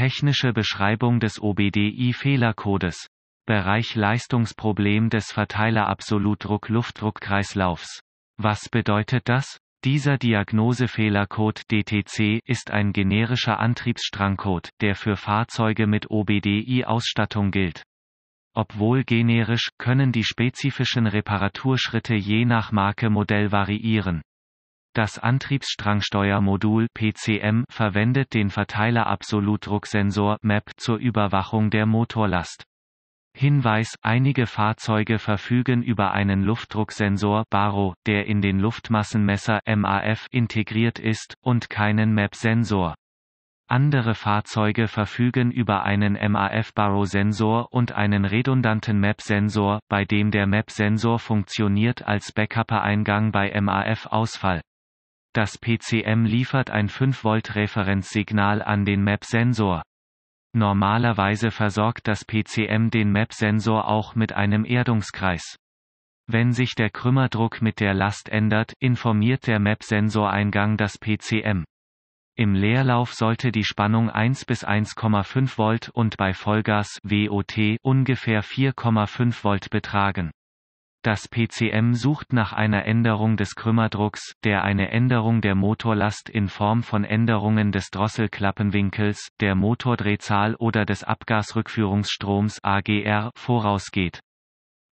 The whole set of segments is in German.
Technische Beschreibung des OBDI-Fehlercodes. Bereich Leistungsproblem des Verteiler-Absolutdruck-Luftdruckkreislaufs. Was bedeutet das? Dieser Diagnosefehlercode DTC ist ein generischer Antriebsstrangcode, der für Fahrzeuge mit OBDI-Ausstattung gilt. Obwohl generisch, können die spezifischen Reparaturschritte je nach Marke Modell variieren. Das Antriebsstrangsteuermodul PCM verwendet den Verteiler-Absolutdrucksensor MAP zur Überwachung der Motorlast. Hinweis, einige Fahrzeuge verfügen über einen Luftdrucksensor Baro, der in den Luftmassenmesser MAF integriert ist, und keinen MAP-Sensor. Andere Fahrzeuge verfügen über einen MAF-Baro-Sensor und einen redundanten MAP-Sensor, bei dem der MAP-Sensor funktioniert als Backup-Eingang bei MAF-Ausfall. Das PCM liefert ein 5-Volt-Referenzsignal an den MAP-Sensor. Normalerweise versorgt das PCM den MAP-Sensor auch mit einem Erdungskreis. Wenn sich der Krümmerdruck mit der Last ändert, informiert der MAP-Sensoreingang das PCM. Im Leerlauf sollte die Spannung 1 bis 1,5 Volt und bei Vollgas WOT ungefähr 4,5 Volt betragen. Das PCM sucht nach einer Änderung des Krümmerdrucks, der eine Änderung der Motorlast in Form von Änderungen des Drosselklappenwinkels, der Motordrehzahl oder des Abgasrückführungsstroms AGR vorausgeht.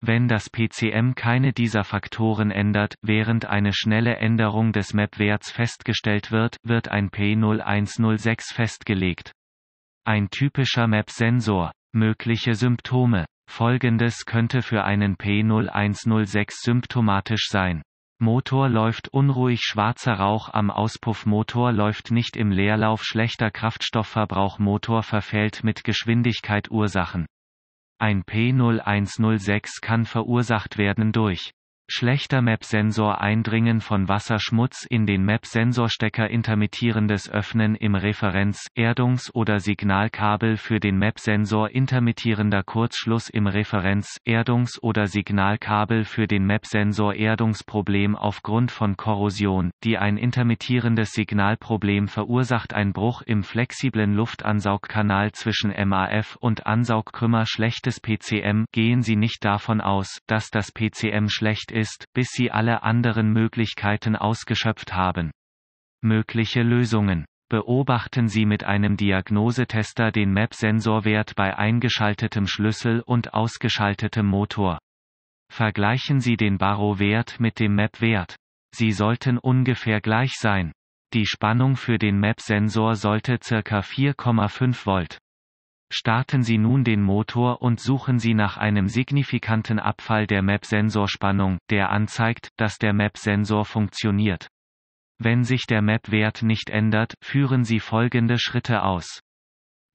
Wenn das PCM keine dieser Faktoren ändert, während eine schnelle Änderung des MAP-Werts festgestellt wird, wird ein P0106 festgelegt. Ein typischer MAP-Sensor. Mögliche Symptome Folgendes könnte für einen P0106 symptomatisch sein. Motor läuft unruhig schwarzer Rauch am Auspuff Motor läuft nicht im Leerlauf schlechter Kraftstoffverbrauch Motor verfällt mit Geschwindigkeit Ursachen. Ein P0106 kann verursacht werden durch Schlechter MAP-Sensor Eindringen von Wasserschmutz in den MAP-Sensorstecker Intermittierendes Öffnen im Referenz-, Erdungs- oder Signalkabel für den MAP-Sensor Intermittierender Kurzschluss im Referenz-, Erdungs- oder Signalkabel für den MAP-Sensor Erdungsproblem aufgrund von Korrosion, die ein intermittierendes Signalproblem verursacht Ein Bruch im flexiblen Luftansaugkanal zwischen MAF und Ansaugkrümmer Schlechtes PCM Gehen Sie nicht davon aus, dass das PCM schlecht ist, bis sie alle anderen Möglichkeiten ausgeschöpft haben. Mögliche Lösungen. Beobachten Sie mit einem Diagnosetester den MAP-Sensorwert bei eingeschaltetem Schlüssel und ausgeschaltetem Motor. Vergleichen Sie den Barrow-Wert mit dem MAP-Wert. Sie sollten ungefähr gleich sein. Die Spannung für den MAP-Sensor sollte ca. 4,5 Volt Starten Sie nun den Motor und suchen Sie nach einem signifikanten Abfall der MAP-Sensorspannung, der anzeigt, dass der MAP-Sensor funktioniert. Wenn sich der MAP-Wert nicht ändert, führen Sie folgende Schritte aus.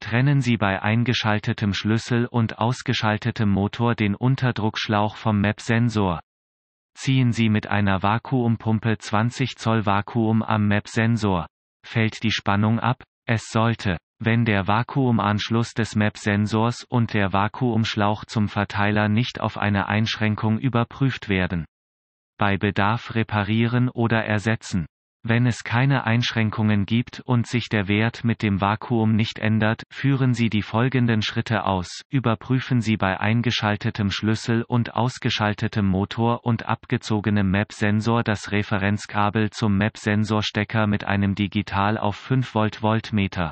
Trennen Sie bei eingeschaltetem Schlüssel und ausgeschaltetem Motor den Unterdruckschlauch vom MAP-Sensor. Ziehen Sie mit einer Vakuumpumpe 20 Zoll Vakuum am MAP-Sensor. Fällt die Spannung ab? Es sollte. Wenn der Vakuumanschluss des MAP-Sensors und der Vakuumschlauch zum Verteiler nicht auf eine Einschränkung überprüft werden. Bei Bedarf reparieren oder ersetzen. Wenn es keine Einschränkungen gibt und sich der Wert mit dem Vakuum nicht ändert, führen Sie die folgenden Schritte aus. Überprüfen Sie bei eingeschaltetem Schlüssel und ausgeschaltetem Motor und abgezogenem MAP-Sensor das Referenzkabel zum MAP-Sensorstecker mit einem digital auf 5 Volt Voltmeter.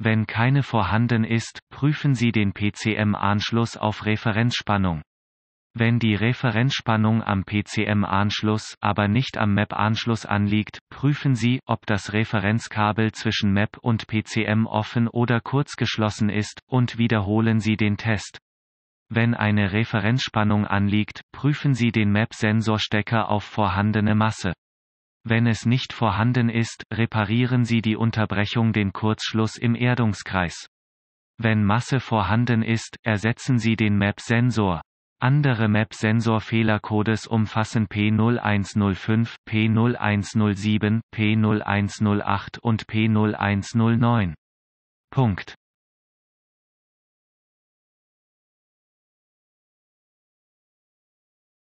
Wenn keine vorhanden ist, prüfen Sie den PCM-Anschluss auf Referenzspannung. Wenn die Referenzspannung am PCM-Anschluss, aber nicht am MAP-Anschluss anliegt, prüfen Sie, ob das Referenzkabel zwischen MAP und PCM offen oder kurz geschlossen ist, und wiederholen Sie den Test. Wenn eine Referenzspannung anliegt, prüfen Sie den MAP-Sensorstecker auf vorhandene Masse. Wenn es nicht vorhanden ist, reparieren Sie die Unterbrechung den Kurzschluss im Erdungskreis. Wenn Masse vorhanden ist, ersetzen Sie den MAP-Sensor. Andere MAP-Sensor-Fehlercodes umfassen P0105, P0107, P0108 und P0109. Punkt.